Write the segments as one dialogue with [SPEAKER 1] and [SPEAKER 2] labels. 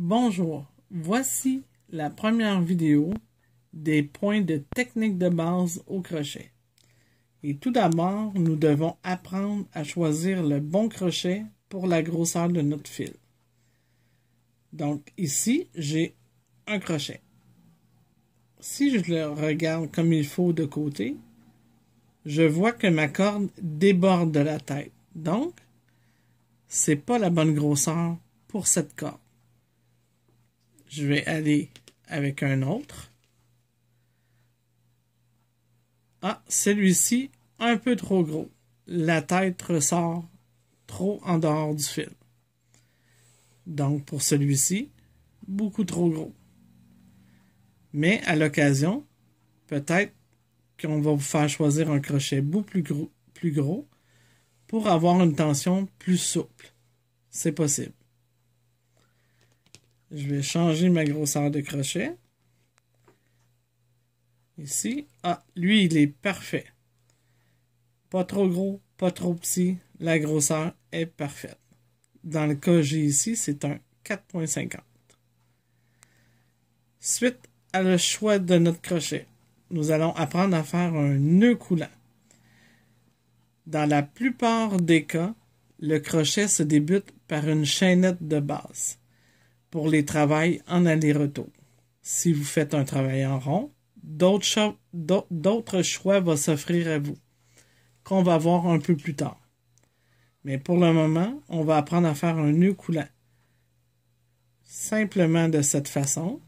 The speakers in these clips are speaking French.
[SPEAKER 1] Bonjour, voici la première vidéo des points de technique de base au crochet. Et tout d'abord, nous devons apprendre à choisir le bon crochet pour la grosseur de notre fil. Donc ici, j'ai un crochet. Si je le regarde comme il faut de côté, je vois que ma corde déborde de la tête. Donc, c'est pas la bonne grosseur pour cette corde je vais aller avec un autre. Ah, celui-ci, un peu trop gros. La tête ressort trop en dehors du fil. Donc pour celui-ci, beaucoup trop gros. Mais à l'occasion, peut-être qu'on va vous faire choisir un crochet beaucoup plus gros, plus gros pour avoir une tension plus souple. C'est possible. Je vais changer ma grosseur de crochet. Ici. Ah, lui, il est parfait. Pas trop gros, pas trop petit. La grosseur est parfaite. Dans le cas que j'ai ici, c'est un 4.50. Suite à le choix de notre crochet, nous allons apprendre à faire un nœud coulant. Dans la plupart des cas, le crochet se débute par une chaînette de base pour les travails en aller-retour. Si vous faites un travail en rond, d'autres choix vont s'offrir à vous, qu'on va voir un peu plus tard. Mais pour le moment, on va apprendre à faire un nœud coulant. Simplement de cette façon,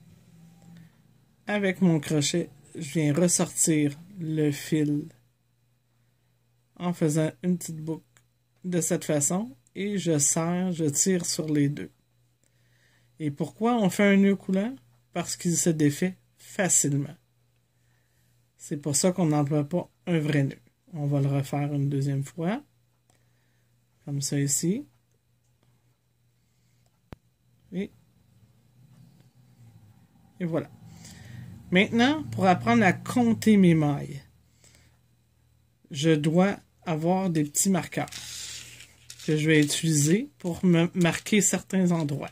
[SPEAKER 1] avec mon crochet, je viens ressortir le fil en faisant une petite boucle de cette façon et je serre, je tire sur les deux. Et pourquoi on fait un nœud coulant? Parce qu'il se défait facilement. C'est pour ça qu'on n'emploie pas un vrai nœud. On va le refaire une deuxième fois. Comme ça ici. Oui. et voilà. Maintenant, pour apprendre à compter mes mailles, je dois avoir des petits marqueurs que je vais utiliser pour me marquer certains endroits.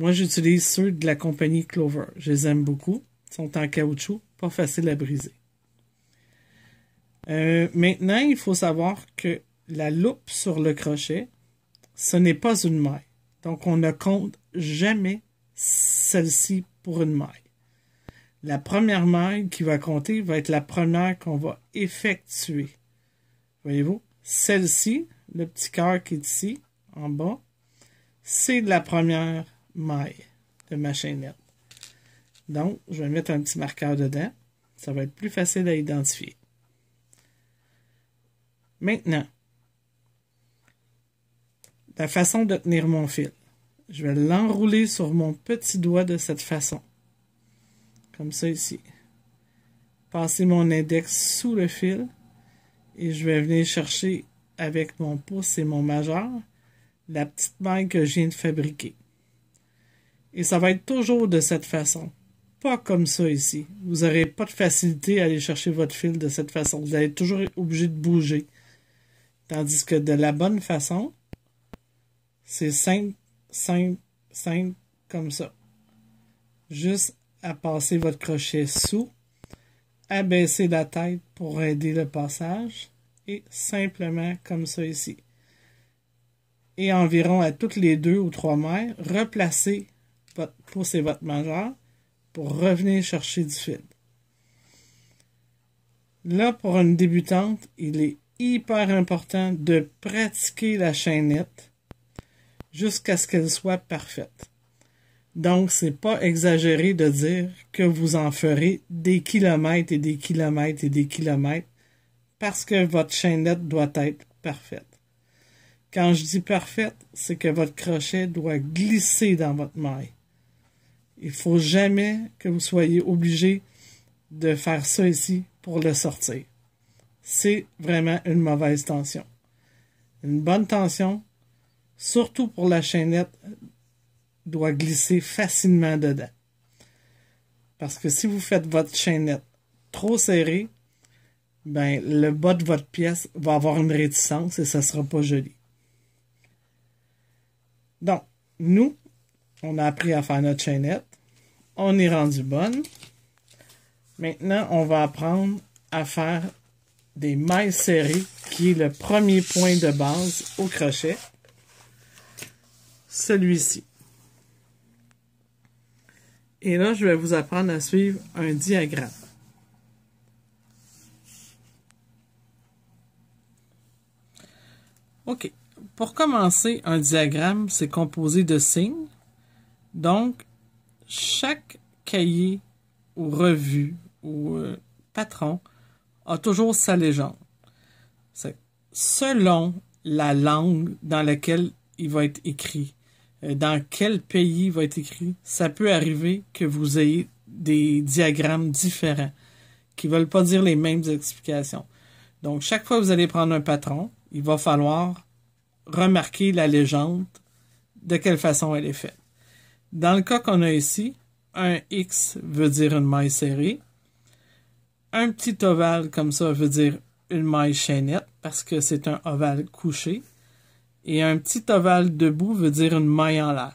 [SPEAKER 1] Moi, j'utilise ceux de la compagnie Clover. Je les aime beaucoup. Ils sont en caoutchouc, pas facile à briser. Euh, maintenant, il faut savoir que la loupe sur le crochet, ce n'est pas une maille. Donc, on ne compte jamais celle-ci pour une maille. La première maille qui va compter va être la première qu'on va effectuer. Voyez-vous, celle-ci, le petit cœur qui est ici, en bas, c'est la première maille de ma chaînette. Donc, je vais mettre un petit marqueur dedans. Ça va être plus facile à identifier. Maintenant, la façon de tenir mon fil. Je vais l'enrouler sur mon petit doigt de cette façon. Comme ça ici. Passer mon index sous le fil et je vais venir chercher avec mon pouce et mon majeur la petite maille que je viens de fabriquer. Et ça va être toujours de cette façon. Pas comme ça ici. Vous n'aurez pas de facilité à aller chercher votre fil de cette façon. Vous allez être toujours obligé de bouger. Tandis que de la bonne façon, c'est simple, simple, simple comme ça. Juste à passer votre crochet sous, abaisser la tête pour aider le passage et simplement comme ça ici. Et environ à toutes les deux ou trois mères, replacer pour votre votes pour revenir chercher du fil. Là, pour une débutante, il est hyper important de pratiquer la chaînette jusqu'à ce qu'elle soit parfaite. Donc, n'est pas exagéré de dire que vous en ferez des kilomètres et des kilomètres et des kilomètres parce que votre chaînette doit être parfaite. Quand je dis parfaite, c'est que votre crochet doit glisser dans votre maille. Il ne faut jamais que vous soyez obligé de faire ça ici pour le sortir. C'est vraiment une mauvaise tension. Une bonne tension, surtout pour la chaînette, doit glisser facilement dedans. Parce que si vous faites votre chaînette trop serrée, ben, le bas de votre pièce va avoir une réticence et ça sera pas joli. Donc, nous, on a appris à faire notre chaînette on est rendu bonne. Maintenant, on va apprendre à faire des mailles serrées, qui est le premier point de base au crochet. Celui-ci. Et là, je vais vous apprendre à suivre un diagramme. OK. Pour commencer, un diagramme, c'est composé de signes. Donc, chaque cahier ou revue ou euh, patron a toujours sa légende. C'est selon la langue dans laquelle il va être écrit, euh, dans quel pays il va être écrit, ça peut arriver que vous ayez des diagrammes différents qui ne veulent pas dire les mêmes explications. Donc, chaque fois que vous allez prendre un patron, il va falloir remarquer la légende, de quelle façon elle est faite. Dans le cas qu'on a ici, un X veut dire une maille serrée. Un petit ovale comme ça veut dire une maille chaînette parce que c'est un ovale couché. Et un petit ovale debout veut dire une maille en l'air.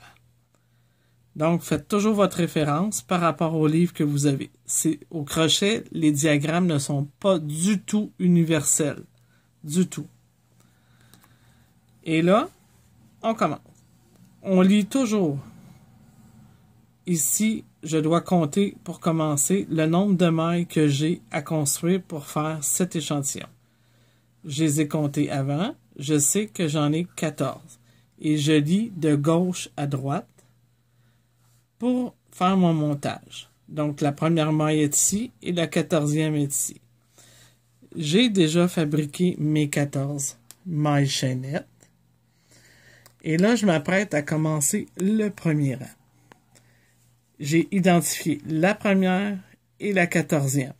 [SPEAKER 1] Donc, faites toujours votre référence par rapport au livre que vous avez. au crochet, les diagrammes ne sont pas du tout universels. Du tout. Et là, on commence. On lit toujours Ici, je dois compter, pour commencer, le nombre de mailles que j'ai à construire pour faire cet échantillon. Je les ai comptées avant, je sais que j'en ai 14. Et je lis de gauche à droite pour faire mon montage. Donc, la première maille est ici et la quatorzième est ici. J'ai déjà fabriqué mes 14 mailles chaînettes. Et là, je m'apprête à commencer le premier rang j'ai identifié la première et la quatorzième.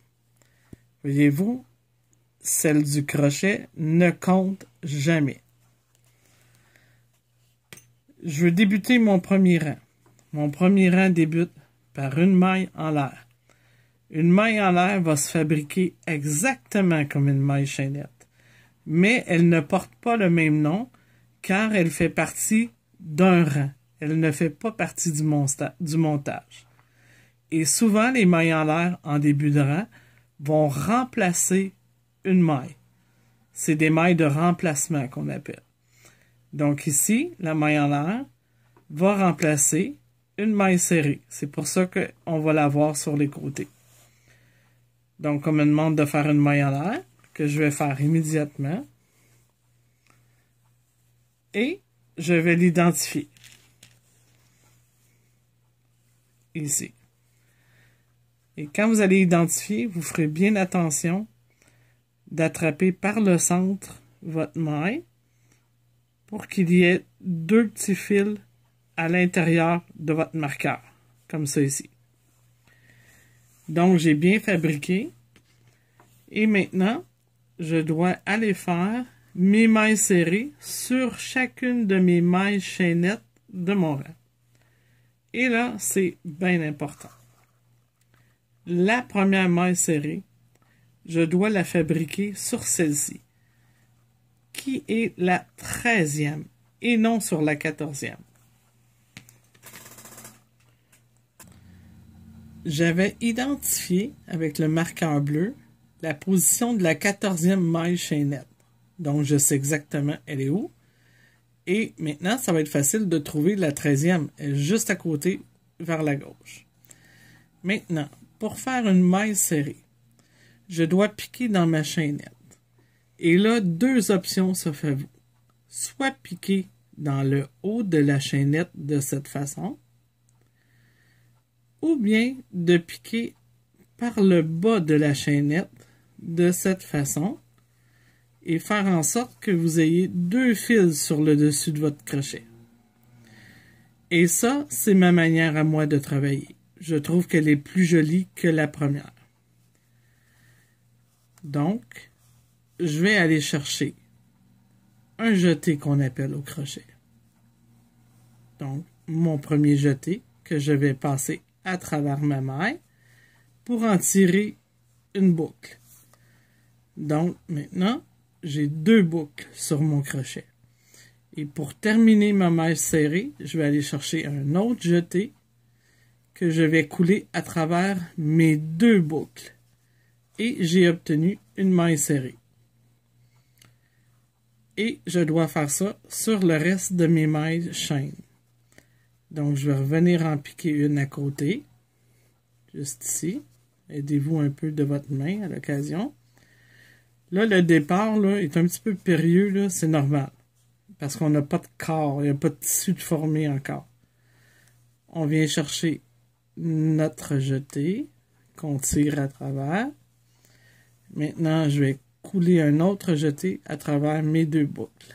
[SPEAKER 1] Voyez-vous, celle du crochet ne compte jamais. Je veux débuter mon premier rang. Mon premier rang débute par une maille en l'air. Une maille en l'air va se fabriquer exactement comme une maille chaînette, mais elle ne porte pas le même nom car elle fait partie d'un rang elle ne fait pas partie du, montage. Et souvent, les mailles en l'air en début de rang vont remplacer une maille. C'est des mailles de remplacement qu'on appelle. Donc ici, la maille en l'air va remplacer une maille serrée. C'est pour ça qu'on va la voir sur les côtés. Donc, on me demande de faire une maille en l'air, que je vais faire immédiatement. Et je vais l'identifier. ici. Et quand vous allez identifier, vous ferez bien attention d'attraper par le centre votre maille pour qu'il y ait deux petits fils à l'intérieur de votre marqueur, comme ça ici. Donc, j'ai bien fabriqué. Et maintenant, je dois aller faire mes mailles serrées sur chacune de mes mailles chaînettes de mon rang. Et là, c'est bien important. La première maille serrée, je dois la fabriquer sur celle-ci, qui est la treizième et non sur la quatorzième. J'avais identifié avec le marqueur bleu la position de la quatorzième maille chaînette. Donc, je sais exactement elle est où. Et maintenant, ça va être facile de trouver la treizième, juste à côté, vers la gauche. Maintenant, pour faire une maille serrée, je dois piquer dans ma chaînette. Et là, deux options se fait: Soit piquer dans le haut de la chaînette de cette façon, ou bien de piquer par le bas de la chaînette de cette façon et faire en sorte que vous ayez deux fils sur le dessus de votre crochet. Et ça, c'est ma manière à moi de travailler. Je trouve qu'elle est plus jolie que la première. Donc, je vais aller chercher un jeté qu'on appelle au crochet. Donc, mon premier jeté que je vais passer à travers ma maille pour en tirer une boucle. Donc, maintenant, j'ai deux boucles sur mon crochet. Et pour terminer ma maille serrée, je vais aller chercher un autre jeté que je vais couler à travers mes deux boucles. Et j'ai obtenu une maille serrée. Et je dois faire ça sur le reste de mes mailles chaînes. Donc je vais revenir en piquer une à côté, juste ici. Aidez-vous un peu de votre main à l'occasion. Là, le départ là, est un petit peu périlleux, c'est normal. Parce qu'on n'a pas de corps, il n'y a pas de tissu de formé encore. On vient chercher notre jeté, qu'on tire à travers. Maintenant, je vais couler un autre jeté à travers mes deux boucles.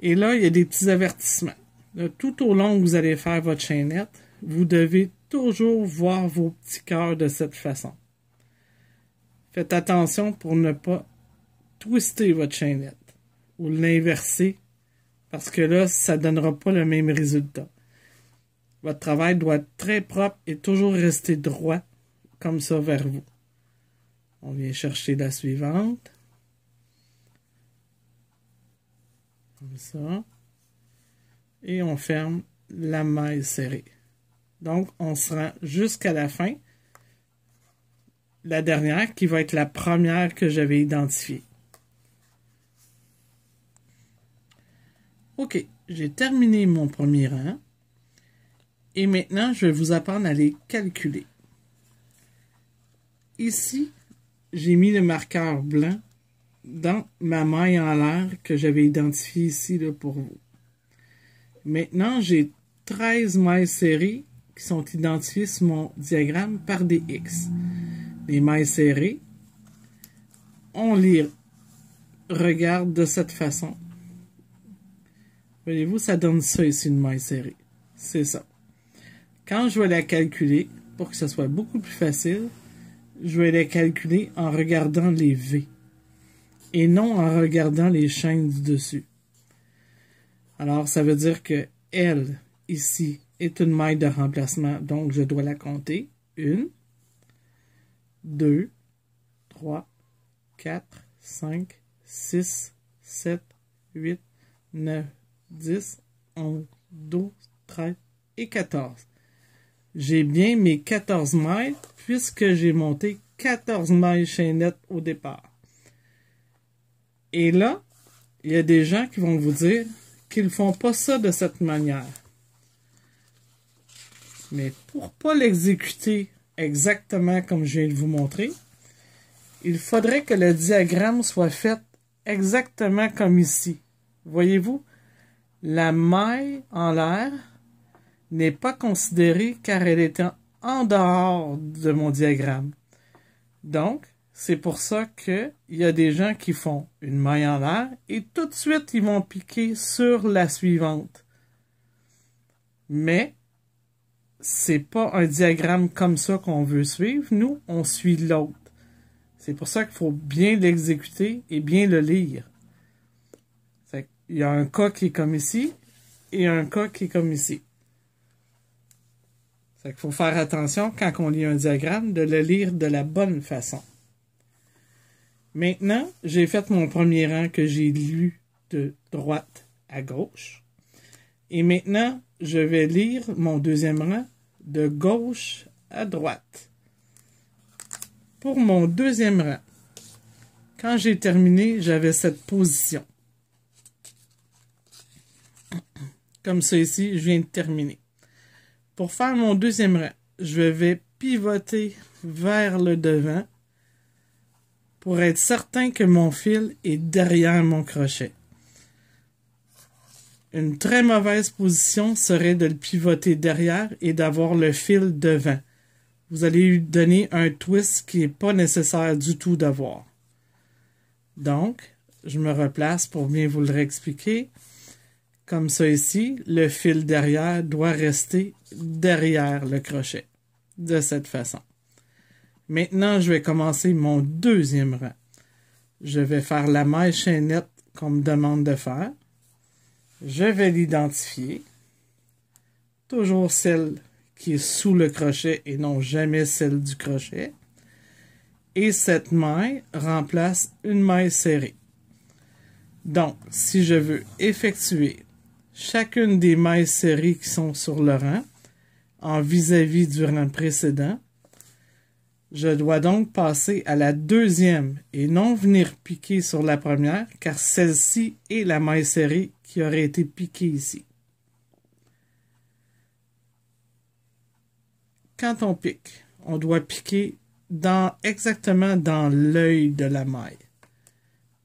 [SPEAKER 1] Et là, il y a des petits avertissements. tout au long que vous allez faire votre chaînette, vous devez toujours voir vos petits cœurs de cette façon. Faites attention pour ne pas twister votre chaînette ou l'inverser parce que là, ça ne donnera pas le même résultat. Votre travail doit être très propre et toujours rester droit comme ça vers vous. On vient chercher la suivante. Comme ça. Et on ferme la maille serrée. Donc, on se rend jusqu'à la fin la dernière qui va être la première que j'avais identifiée. OK, j'ai terminé mon premier rang. Et maintenant, je vais vous apprendre à les calculer. Ici, j'ai mis le marqueur blanc dans ma maille en l'air que j'avais identifiée ici là, pour vous. Maintenant, j'ai 13 mailles serrées qui sont identifiées sur mon diagramme par des X les mailles serrées. On les regarde de cette façon. Voyez-vous, ça donne ça ici, une maille serrée. C'est ça. Quand je vais la calculer, pour que ce soit beaucoup plus facile, je vais la calculer en regardant les V et non en regardant les chaînes du dessus. Alors, ça veut dire que L, ici, est une maille de remplacement, donc je dois la compter. Une, 2, 3, 4, 5, 6, 7, 8, 9, 10, 11, 12, 13 et 14. J'ai bien mes 14 mailles puisque j'ai monté 14 mailles chaînettes au départ. Et là, il y a des gens qui vont vous dire qu'ils ne font pas ça de cette manière. Mais pour pas l'exécuter exactement comme je viens vous montrer, il faudrait que le diagramme soit fait exactement comme ici. Voyez-vous, la maille en l'air n'est pas considérée car elle est en dehors de mon diagramme. Donc, c'est pour ça qu'il y a des gens qui font une maille en l'air et tout de suite, ils vont piquer sur la suivante. Mais, c'est pas un diagramme comme ça qu'on veut suivre. Nous, on suit l'autre. C'est pour ça qu'il faut bien l'exécuter et bien le lire. Il y a un cas qui est comme ici et un cas qui est comme ici. Il faut faire attention quand on lit un diagramme de le lire de la bonne façon. Maintenant, j'ai fait mon premier rang que j'ai lu de droite à gauche. Et maintenant, je vais lire mon deuxième rang de gauche à droite. Pour mon deuxième rang, quand j'ai terminé, j'avais cette position. Comme ça ici, je viens de terminer. Pour faire mon deuxième rang, je vais pivoter vers le devant pour être certain que mon fil est derrière mon crochet. Une très mauvaise position serait de le pivoter derrière et d'avoir le fil devant. Vous allez lui donner un twist qui n'est pas nécessaire du tout d'avoir. Donc, je me replace pour bien vous le réexpliquer. Comme ça ici, le fil derrière doit rester derrière le crochet. De cette façon. Maintenant, je vais commencer mon deuxième rang. Je vais faire la maille chaînette qu'on me demande de faire je vais l'identifier. Toujours celle qui est sous le crochet et non jamais celle du crochet. Et cette maille remplace une maille serrée. Donc, si je veux effectuer chacune des mailles serrées qui sont sur le rang en vis-à-vis du rang précédent, je dois donc passer à la deuxième et non venir piquer sur la première car celle-ci est la maille serrée qui aurait été piqué ici. Quand on pique, on doit piquer dans, exactement dans l'œil de la maille,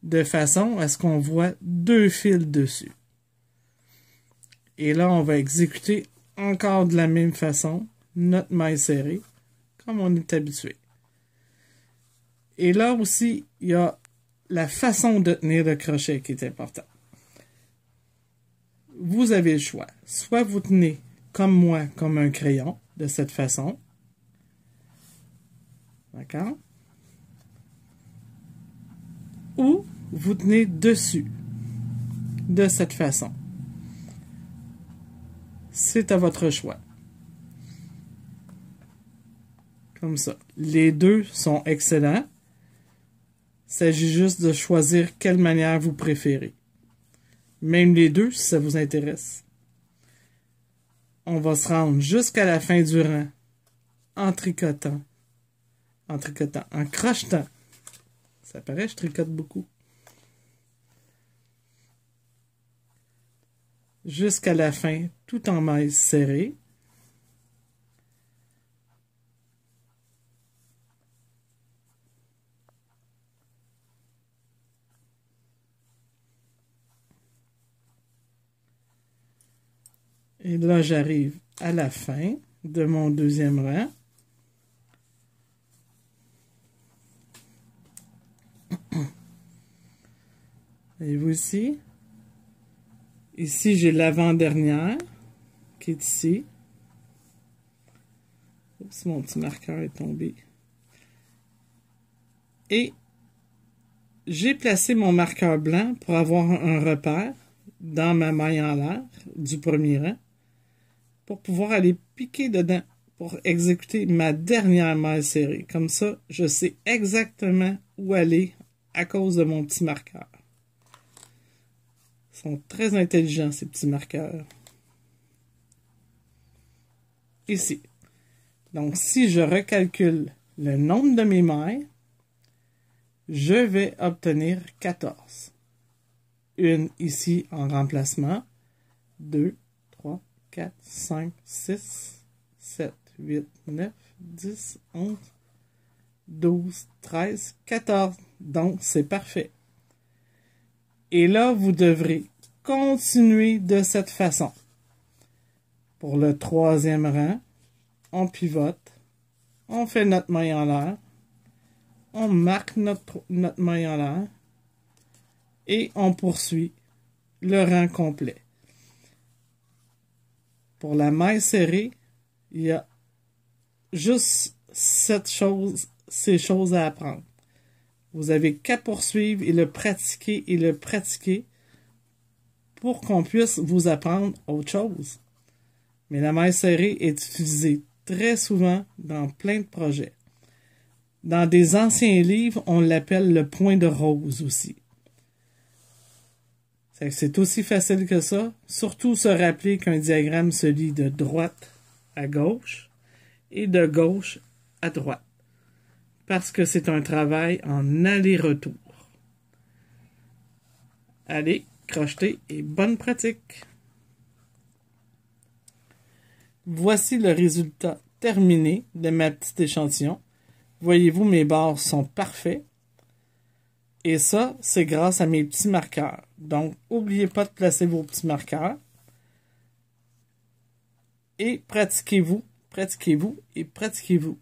[SPEAKER 1] de façon à ce qu'on voit deux fils dessus. Et là, on va exécuter encore de la même façon notre maille serrée, comme on est habitué. Et là aussi, il y a la façon de tenir le crochet qui est importante vous avez le choix. Soit vous tenez, comme moi, comme un crayon, de cette façon. D'accord? Ou vous tenez dessus, de cette façon. C'est à votre choix. Comme ça. Les deux sont excellents. Il s'agit juste de choisir quelle manière vous préférez même les deux si ça vous intéresse. On va se rendre jusqu'à la fin du rang en tricotant. En tricotant, en crochetant. Ça paraît, je tricote beaucoup. Jusqu'à la fin, tout en mailles serrées. Et eh là, j'arrive à la fin de mon deuxième rang. Et vous aussi. Ici, j'ai l'avant-dernière qui est ici. Oups, mon petit marqueur est tombé. Et j'ai placé mon marqueur blanc pour avoir un repère dans ma maille en l'air du premier rang pour pouvoir aller piquer dedans pour exécuter ma dernière maille serrée. Comme ça, je sais exactement où aller à cause de mon petit marqueur. Ils sont très intelligents, ces petits marqueurs. Ici. Donc, si je recalcule le nombre de mes mailles, je vais obtenir 14. Une ici en remplacement, deux 4, 5, 6, 7, 8, 9, 10, 11, 12, 13, 14. Donc, c'est parfait. Et là, vous devrez continuer de cette façon. Pour le troisième rang, on pivote, on fait notre maille en l'air, on marque notre, maille en l'air et on poursuit le rang complet. Pour la maille serrée, il y a juste cette chose, ces choses à apprendre. Vous avez qu'à poursuivre et le pratiquer et le pratiquer pour qu'on puisse vous apprendre autre chose. Mais la maille serrée est utilisée très souvent dans plein de projets. Dans des anciens livres, on l'appelle le point de rose aussi. C'est aussi facile que ça. Surtout se rappeler qu'un diagramme se lit de droite à gauche et de gauche à droite. Parce que c'est un travail en aller-retour. Allez, crocheter et bonne pratique. Voici le résultat terminé de ma petite échantillon. Voyez-vous, mes barres sont parfaits. Et ça, c'est grâce à mes petits marqueurs. Donc, n'oubliez pas de placer vos petits marqueurs. Et pratiquez-vous, pratiquez-vous et pratiquez-vous.